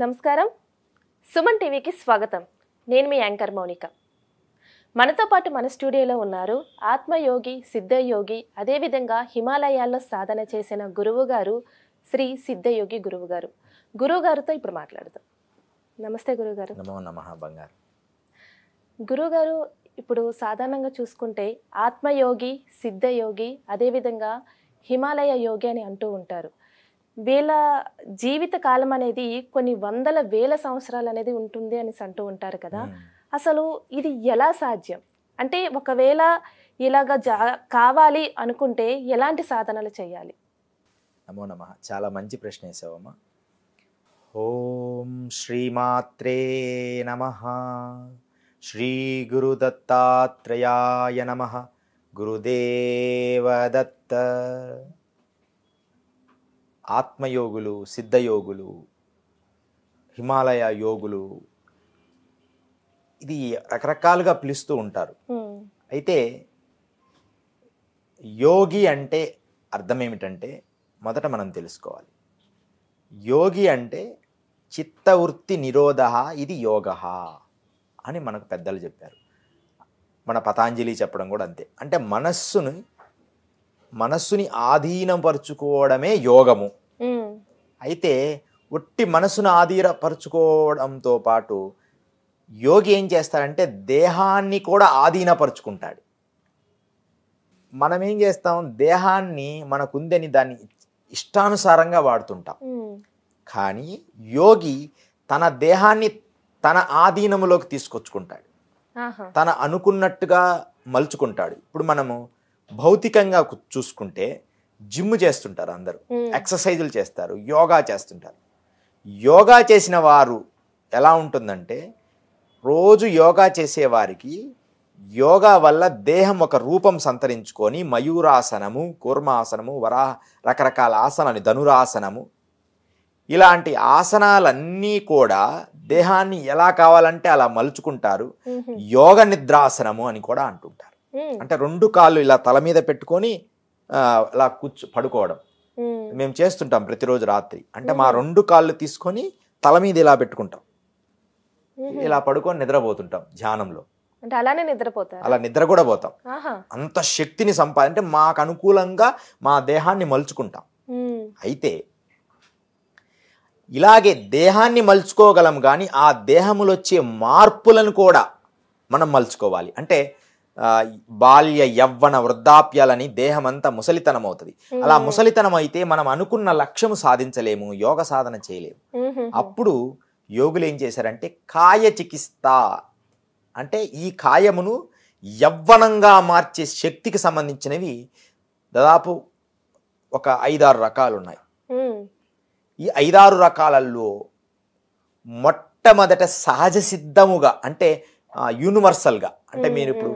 నమస్కారం సుమన్ టీవీకి స్వాగతం నేను మీ యాంకర్ మౌనిక మనతో పాటు మన స్టూడియోలో ఉన్నారు ఆత్మయోగి సిద్ధయోగి అదేవిధంగా హిమాలయాల్లో సాధన చేసిన గురువు గారు శ్రీ సిద్ధయోగి గురువు గారు గురువు గారితో ఇప్పుడు మాట్లాడదాం నమస్తే గురువు నమో నమ బంగారు గారు ఇప్పుడు సాధారణంగా చూసుకుంటే ఆత్మయోగి సిద్ధయోగి అదేవిధంగా హిమాలయ యోగి అని అంటూ ఉంటారు వీళ్ళ జీవిత కాలం అనేది కొన్ని వందల వేల సంవత్సరాలు అనేది ఉంటుంది అని అంటూ ఉంటారు కదా hmm. అసలు ఇది ఎలా సాధ్యం అంటే ఒకవేళ ఇలాగ జా కావాలి అనుకుంటే ఎలాంటి సాధనలు చేయాలి నమో నమ చాలా మంచి ప్రశ్న వేసావమ్మ ఓం శ్రీమాత్రే నమ శ్రీ గురుదత్తాత్రేయాయ నమ గురుదేవదత్త ఆత్మయోగులు సిద్ధయోగులు హిమాలయ యోగులు ఇది రకరకాలుగా పిలుస్తూ ఉంటారు అయితే యోగి అంటే అర్థం ఏమిటంటే మొదట మనం తెలుసుకోవాలి యోగి అంటే చిత్తవృత్తి నిరోధ ఇది యోగ అని మనకు పెద్దలు చెప్పారు మన పతాంజలి చెప్పడం కూడా అంతే అంటే మనస్సును మనస్సుని ఆధీనపరుచుకోవడమే యోగము అయితే ఒట్టి మనసును ఆధీనపరుచుకోవడంతో పాటు యోగి ఏం చేస్తాడంటే దేహాన్ని కూడా ఆధీనపరుచుకుంటాడు మనం ఏం చేస్తాం దేహాన్ని మనకుందని దాన్ని ఇష్టానుసారంగా వాడుతుంటాం కానీ యోగి తన దేహాన్ని తన ఆధీనంలోకి తీసుకొచ్చుకుంటాడు తన అనుకున్నట్టుగా మలుచుకుంటాడు ఇప్పుడు మనము భౌతికంగా చూసుకుంటే జిమ్ చేస్తుంటారు అందరూ ఎక్సర్సైజులు చేస్తారు యోగా చేస్తుంటారు యోగా చేసిన వారు ఎలా ఉంటుందంటే రోజు యోగా చేసేవారికి యోగా వల్ల దేహం ఒక రూపం సంతరించుకొని మయూరాసనము కూర్మాసనము వరా రకరకాల ఆసనాలు ధనురాసనము ఇలాంటి ఆసనాలన్నీ కూడా దేహాన్ని ఎలా కావాలంటే అలా మలుచుకుంటారు యోగ నిద్రాసనము అని కూడా అంటుంటారు అంటే రెండు కాళ్ళు ఇలా తల మీద పెట్టుకొని అలా కూర్చో పడుకోవడం మేము చేస్తుంటాం ప్రతిరోజు రాత్రి అంటే మా రెండు కాళ్ళు తీసుకొని తల మీద ఇలా పెట్టుకుంటాం ఇలా పడుకొని నిద్రపోతుంటాం ధ్యానంలో అంటే అలానే నిద్రపోతాం అలా నిద్ర కూడా పోతాం అంత శక్తిని సంపాద అంటే మాకు అనుకూలంగా మా దేహాన్ని మలుచుకుంటాం అయితే ఇలాగే దేహాన్ని మలుచుకోగలం కానీ ఆ దేహములు వచ్చే మార్పులను కూడా మనం మలుచుకోవాలి అంటే బాల్య యవ్వన వృద్ధాప్యాలని దేహమంతా ముసలితనం అవుతుంది అలా ముసలితనం అయితే మనం అనుకున్న లక్ష్యము సాధించలేము యోగ సాధన చేయలేము అప్పుడు యోగులు ఏం చేశారంటే కాయ చికిత్స అంటే ఈ కాయమును యవ్వనంగా మార్చే శక్తికి సంబంధించినవి దాదాపు ఒక ఐదారు రకాలు ఉన్నాయి ఈ ఐదారు రకాలలో మొట్టమొదట సహజ సిద్ధముగా అంటే యూనివర్సల్గా అంటే మీరు ఇప్పుడు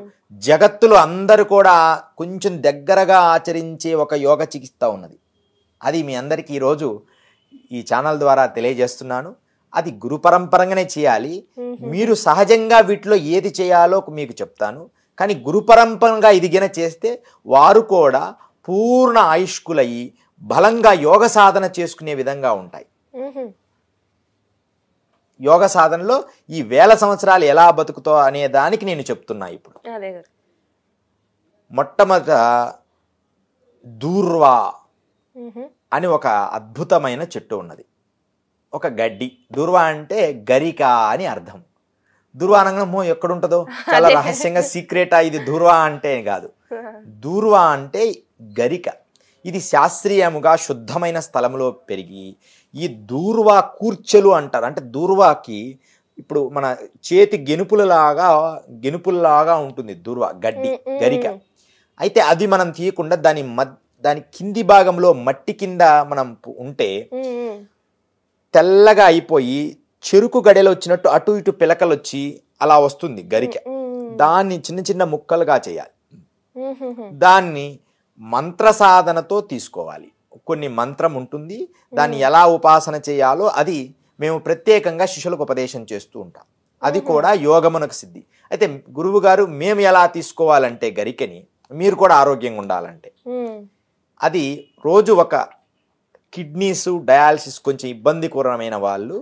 జగత్తులు అందరూ కూడా కొంచెం దగ్గరగా ఆచరించే ఒక యోగ చికిత్స ఉన్నది అది మీ అందరికీ ఈరోజు ఈ ఛానల్ ద్వారా తెలియజేస్తున్నాను అది గురు పరంపరంగానే చేయాలి మీరు సహజంగా వీటిలో ఏది చేయాలో మీకు చెప్తాను కానీ గురు పరంపరంగా ఇదిగిన చేస్తే వారు కూడా పూర్ణ ఆయుష్కులయ్యి బలంగా యోగ సాధన చేసుకునే విధంగా ఉంటాయి యోగ సాధనలో ఈ వేల సంవత్సరాలు ఎలా బతుకుతో అనే దానికి నేను చెప్తున్నా ఇప్పుడు మొట్టమొదట దూర్వా అని ఒక అద్భుతమైన చెట్టు ఉన్నది ఒక గడ్డి దూర్వా అంటే గరిక అని అర్థం దూర్వా అనగానే ఎక్కడుంటుందో చాలా రహస్యంగా సీక్రెటా ఇది దూర్వా అంటే కాదు దూర్వా అంటే గరిక ఇది శాస్త్రీయముగా శుద్ధమైన స్థలంలో పెరిగి ఈ దూర్వా కూర్చెలు అంటారు అంటే దూర్వాకి ఇప్పుడు మన చేతి గెనుపులలాగా గెనుపులలాగా ఉంటుంది దూర్వా గడ్డి గరిక అయితే అది మనం తీయకుండా దాని దాని కింది భాగంలో మట్టి కింద మనం ఉంటే తెల్లగా అయిపోయి చెరుకు గడెలు వచ్చినట్టు అటు ఇటు పిలకలు వచ్చి అలా వస్తుంది గరిక దాన్ని చిన్న చిన్న ముక్కలుగా చేయాలి దాన్ని మంత్ర సాధనతో తీసుకోవాలి కొన్ని మంత్రం ఉంటుంది దాన్ని ఎలా ఉపాసన చేయాలో అది మేము ప్రత్యేకంగా శిష్యులకు ఉపదేశం చేస్తూ ఉంటాం అది కూడా యోగమునకు సిద్ధి అయితే గురువు గారు మేము ఎలా తీసుకోవాలంటే గరికని మీరు కూడా ఆరోగ్యంగా ఉండాలంటే అది రోజు ఒక కిడ్నీస్ డయాలసిస్ కొంచెం ఇబ్బంది కూరమైన వాళ్ళు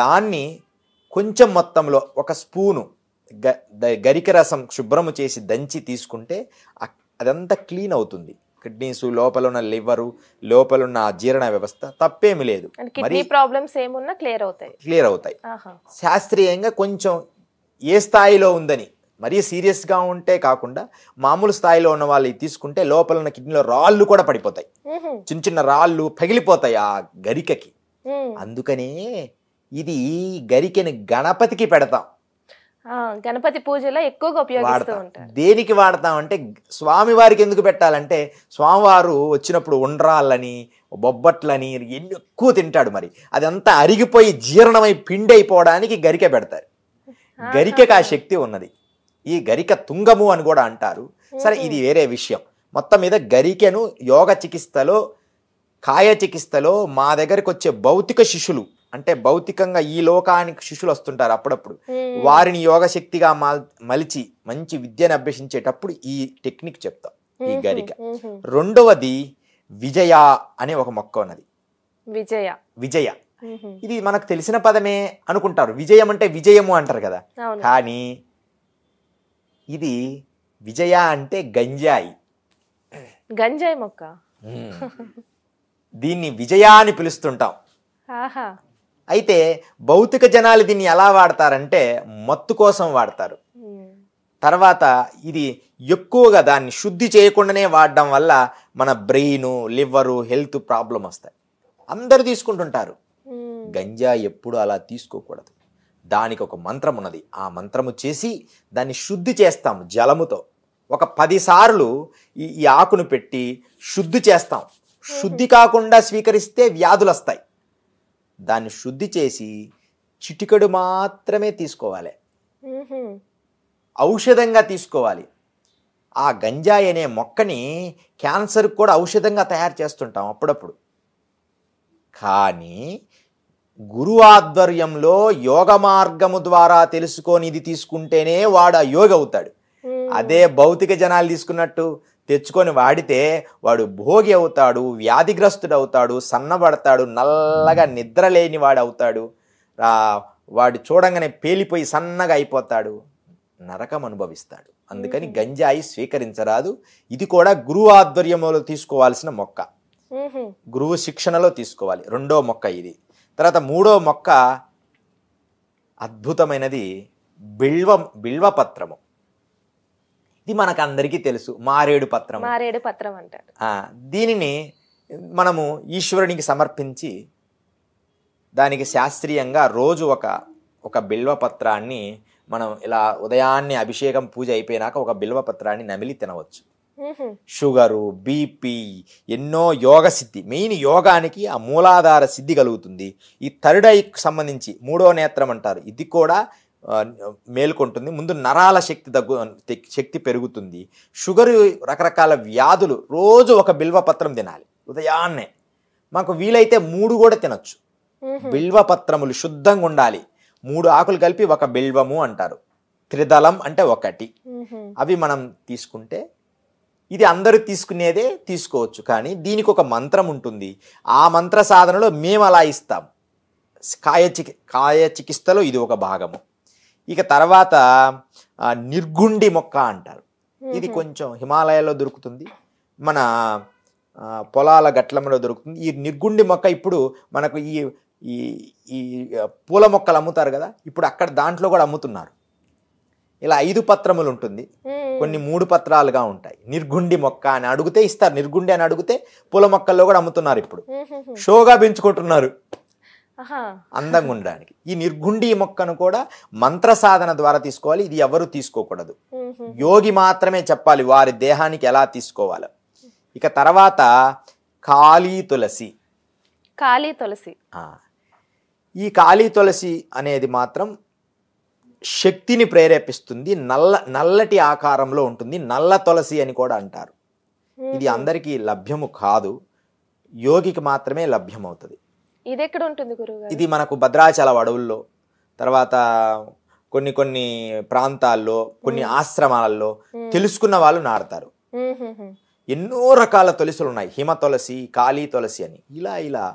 దాన్ని కొంచెం మొత్తంలో ఒక స్పూను గ గరిక రసం శుభ్రము చేసి దంచి తీసుకుంటే అదంతా క్లీన్ అవుతుంది కిడ్నీస్ లోపల ఉన్న లివరు లోపల ఉన్న జీర్ణ వ్యవస్థ తప్పేమి లేదు ప్రాబ్లమ్స్ క్లియర్ అవుతాయి క్లియర్ అవుతాయి శాస్త్రీయంగా కొంచెం ఏ స్థాయిలో ఉందని మరీ సీరియస్గా ఉంటే కాకుండా మామూలు స్థాయిలో ఉన్న వాళ్ళు తీసుకుంటే లోపల ఉన్న కిడ్నీలో రాళ్ళు కూడా పడిపోతాయి చిన్న చిన్న రాళ్ళు పగిలిపోతాయి ఆ గరికకి అందుకనే ఇది గరికని గణపతికి పెడతాం గణపతి పూజలో ఎక్కువగా ఉపయోగిస్తూ ఉంటారు దేనికి వాడతామంటే స్వామివారికి ఎందుకు పెట్టాలంటే స్వామివారు వచ్చినప్పుడు ఉండ్రాళ్ళని బొబ్బట్లని ఎన్ని ఎక్కువ తింటాడు మరి అదంతా అరిగిపోయి జీర్ణమై పిండి అయిపోవడానికి గరిక పెడతారు గరికకు ఆ శక్తి ఉన్నది ఈ గరిక తుంగము అని కూడా అంటారు సరే ఇది వేరే విషయం మొత్తం మీద గరికెను యోగ చికిత్సలో కాయ చికిత్సలో మా దగ్గరకు వచ్చే భౌతిక శిష్యులు అంటే భౌతికంగా ఈ లోకానికి శిష్యులు వస్తుంటారు అప్పుడప్పుడు వారిని యోగ శక్తిగా మలిచి మంచి విద్యను అభ్యసించేటప్పుడు ఈ టెక్నిక్ చెప్తాం ఈ గరిక రెండవది విజయ అనే ఒక మొక్క ఉన్నది విజయ విజయ ఇది మనకు తెలిసిన పదమే అనుకుంటారు విజయం అంటే విజయము అంటారు కదా కానీ ఇది విజయ అంటే గంజాయి గంజాయి మొక్క దీన్ని విజయ అని పిలుస్తుంటాం అయితే భౌతిక జనాలు దీన్ని ఎలా వాడతారంటే మత్తు కోసం వాడతారు తర్వాత ఇది ఎక్కువగా దాన్ని శుద్ధి చేయకుండానే వాడడం వల్ల మన బ్రెయిన్ లివరు హెల్త్ ప్రాబ్లం వస్తాయి అందరు తీసుకుంటుంటారు గంజా ఎప్పుడు అలా తీసుకోకూడదు దానికి ఒక మంత్రం ఉన్నది ఆ మంత్రము చేసి దాన్ని శుద్ధి చేస్తాం జలముతో ఒక పదిసార్లు ఈ ఆకును పెట్టి శుద్ధి చేస్తాం శుద్ధి కాకుండా స్వీకరిస్తే వ్యాధులు వస్తాయి దాన్ని శుద్ధి చేసి చిటికడు మాత్రమే తీసుకోవాలి ఔషధంగా తీసుకోవాలి ఆ గంజాయి అనే మొక్కని క్యాన్సర్కి కూడా ఔషధంగా తయారు చేస్తుంటాం అప్పుడప్పుడు కానీ గురు ఆధ్వర్యంలో యోగ మార్గము ద్వారా తెలుసుకొని ఇది తీసుకుంటేనే వాడు ఆ యోగి అవుతాడు అదే భౌతిక జనాలు తీసుకున్నట్టు తెచ్చుకొని వాడితే వాడు భోగి అవుతాడు వ్యాధిగ్రస్తుడవుతాడు సన్నబడతాడు నల్లగా నిద్రలేని వాడు అవుతాడు వాడు చూడంగానే పేలిపోయి సన్నగా అయిపోతాడు నరకం అనుభవిస్తాడు అందుకని గంజాయి స్వీకరించరాదు ఇది కూడా గురువు ఆధ్వర్యంలో తీసుకోవాల్సిన మొక్క గురువు శిక్షణలో తీసుకోవాలి రెండో మొక్క ఇది తర్వాత మూడో మొక్క అద్భుతమైనది బిల్వ బిల్వపత్రము ఇది మనకు అందరికీ తెలుసు మారేడు పత్రం మారేడు పత్రం అంటారు దీనిని మనము ఈశ్వరునికి సమర్పించి దానికి శాస్త్రీయంగా రోజు ఒక ఒక బిల్వ పత్రాన్ని మనం ఇలా ఉదయాన్నే అభిషేకం పూజ అయిపోయినాక ఒక బిల్వ పత్రాన్ని నమిలి తినవచ్చు షుగరు బీపీ ఎన్నో యోగ సిద్ధి మెయిన్ యోగానికి ఆ మూలాధార సిద్ధి కలుగుతుంది ఈ థర్డ్ ఐకి సంబంధించి మూడో నేత్రం అంటారు ఇది కూడా మేల్కొంటుంది ముందు నరాల శక్తి తగ్గు శక్తి పెరుగుతుంది షుగరు రకరకాల వ్యాధులు రోజు ఒక బిల్వపత్రం తినాలి ఉదయాన్నే మాకు వీలైతే మూడు కూడా బిల్వ బిల్వపత్రములు శుద్ధంగా ఉండాలి మూడు ఆకులు కలిపి ఒక బిల్వము అంటారు త్రిదళం అంటే ఒకటి అవి మనం తీసుకుంటే ఇది అందరూ తీసుకునేదే తీసుకోవచ్చు కానీ దీనికి ఒక మంత్రం ఉంటుంది ఆ మంత్ర సాధనలో మేము అలా ఇస్తాం కాయ చికి కాయ చికిత్సలో ఇది ఒక భాగము ఇక తర్వాత నిర్గుండి మొక్క అంటారు ఇది కొంచెం హిమాలయాల్లో దొరుకుతుంది మన పొలాల గట్లంలో దొరుకుతుంది ఈ నిర్గుండి మొక్క ఇప్పుడు మనకు ఈ ఈ ఈ పూల మొక్కలు అమ్ముతారు కదా ఇప్పుడు అక్కడ దాంట్లో కూడా అమ్ముతున్నారు ఇలా ఐదు పత్రములు ఉంటుంది కొన్ని మూడు పత్రాలుగా ఉంటాయి నిర్గుండి మొక్క అని అడిగితే ఇస్తారు నిర్గుండి అని అడిగితే పూల మొక్కల్లో కూడా అమ్ముతున్నారు ఇప్పుడు షోగా పెంచుకుంటున్నారు అందంగా ఉండడానికి ఈ నిర్గుండి మొక్కను కూడా మంత్ర సాధన ద్వారా తీసుకోవాలి ఇది ఎవరు తీసుకోకూడదు యోగి మాత్రమే చెప్పాలి వారి దేహానికి ఎలా తీసుకోవాలో ఇక తర్వాత కాళీ తులసి కాళీ తులసి ఈ కాళీ తులసి అనేది మాత్రం శక్తిని ప్రేరేపిస్తుంది నల్ల నల్లటి ఆకారంలో ఉంటుంది నల్ల తులసి అని కూడా అంటారు ఇది అందరికీ లభ్యము కాదు యోగికి మాత్రమే లభ్యమవుతుంది ఇది ఎక్కడ ఉంటుంది గురువు ఇది మనకు భద్రాచల అడవుల్లో తర్వాత కొన్ని కొన్ని ప్రాంతాల్లో కొన్ని ఆశ్రమాలలో తెలుసుకున్న వాళ్ళు నాడతారు ఎన్నో రకాల తులసులు ఉన్నాయి హిమ తులసి కాళీ తులసి అని ఇలా ఇలా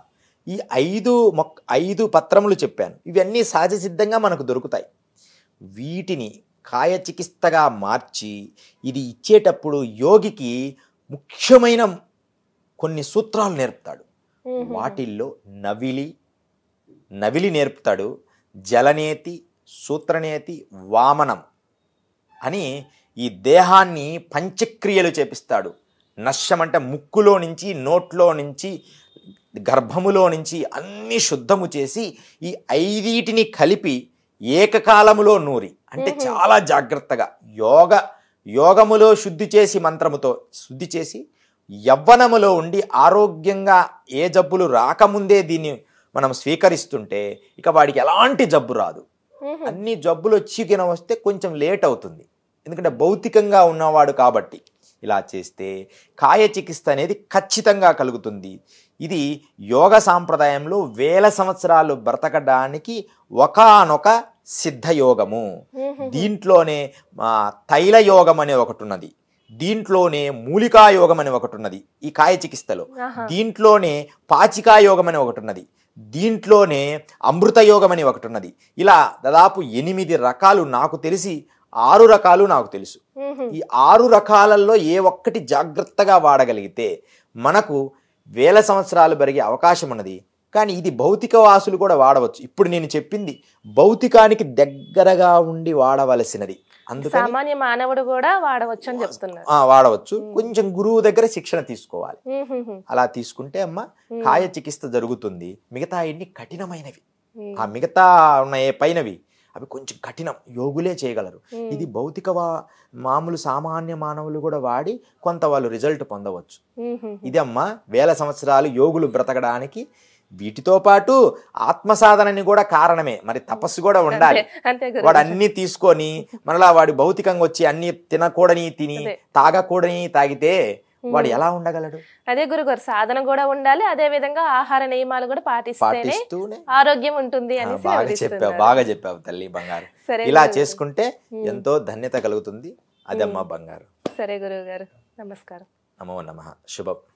ఈ ఐదు మొక్క ఐదు పత్రములు చెప్పాను ఇవన్నీ సహజ సిద్ధంగా మనకు దొరుకుతాయి వీటిని కాయ చికిత్సగా మార్చి ఇది ఇచ్చేటప్పుడు యోగికి ముఖ్యమైన కొన్ని సూత్రాలు నేర్పుతాడు వాటిల్లో నవిలి నవిలి నేర్పుతాడు జలనేతి సూత్రనేతి వామనం అని ఈ దేహాన్ని పంచక్రియలు చేపిస్తాడు నశ్యం అంటే ముక్కులో నుంచి నోట్లో నుంచి గర్భములో నుంచి అన్ని శుద్ధము చేసి ఈ ఐదీటిని కలిపి ఏకకాలములో నూరి అంటే చాలా జాగ్రత్తగా యోగ యోగములో శుద్ధి చేసి మంత్రముతో శుద్ధి చేసి యవ్వనములో ఉండి ఆరోగ్యంగా ఏ జబ్బులు రాకముందే దీన్ని మనం స్వీకరిస్తుంటే ఇక వాడికి ఎలాంటి జబ్బు రాదు అన్ని జబ్బులు వచ్చికిన వస్తే కొంచెం లేట్ అవుతుంది ఎందుకంటే భౌతికంగా ఉన్నవాడు కాబట్టి ఇలా చేస్తే కాయ చికిత్స అనేది ఖచ్చితంగా కలుగుతుంది ఇది యోగ సాంప్రదాయంలో వేల సంవత్సరాలు బ్రతకడానికి ఒకనొక సిద్ధయోగము దీంట్లోనే తైల యోగం అనే ఒకటి ఉన్నది దీంట్లోనే మూలికాయోగం అని ఒకటి ఉన్నది ఈ కాయ చికిత్సలో దీంట్లోనే పాచికాయోగం అని ఒకటి ఉన్నది దీంట్లోనే అమృతయోగం అని ఒకటి ఉన్నది ఇలా దాదాపు ఎనిమిది రకాలు నాకు తెలిసి ఆరు రకాలు నాకు తెలుసు ఈ ఆరు రకాలలో ఏ ఒక్కటి జాగ్రత్తగా వాడగలిగితే మనకు వేల సంవత్సరాలు పెరిగే అవకాశం ఉన్నది కానీ ఇది భౌతిక వాసులు కూడా వాడవచ్చు ఇప్పుడు నేను చెప్పింది భౌతికానికి దగ్గరగా ఉండి వాడవలసినది సామాన్య మానవుడు కూడా వాడవచ్చు అని చెప్తున్నారు వాడవచ్చు కొంచెం గురువు దగ్గర శిక్షణ తీసుకోవాలి అలా తీసుకుంటే అమ్మ కాయ చికిత్స జరుగుతుంది మిగతా ఎన్ని కఠినమైనవి ఆ మిగతా ఉన్న పైనవి అవి కొంచెం కఠినం యోగులే చేయగలరు ఇది భౌతిక మామూలు సామాన్య మానవులు కూడా వాడి కొంత వాళ్ళు రిజల్ట్ పొందవచ్చు ఇది అమ్మ వేల సంవత్సరాలు యోగులు బ్రతకడానికి వీటితో పాటు ఆత్మసాధనని కూడా కారణమే మరి తపస్సు కూడా ఉండాలి వాడు అన్ని తీసుకొని మరలా వాడు భౌతికంగా వచ్చి అన్ని తినకూడని తిని తాగకూడని తాగితే వాడు ఎలా ఉండగలడు అదే గురుగారు సాధన కూడా ఉండాలి అదే విధంగా ఆహార నియమాలు కూడా పాటిస్తూ ఆరోగ్యం ఉంటుంది అని బాగా చెప్పావు బాగా చెప్పావు తల్లి బంగారు ఇలా చేసుకుంటే ఎంతో ధన్యత కలుగుతుంది అదమ్మ బంగారు సరే గురువు గారు నమస్కారం నమో నమ శుభం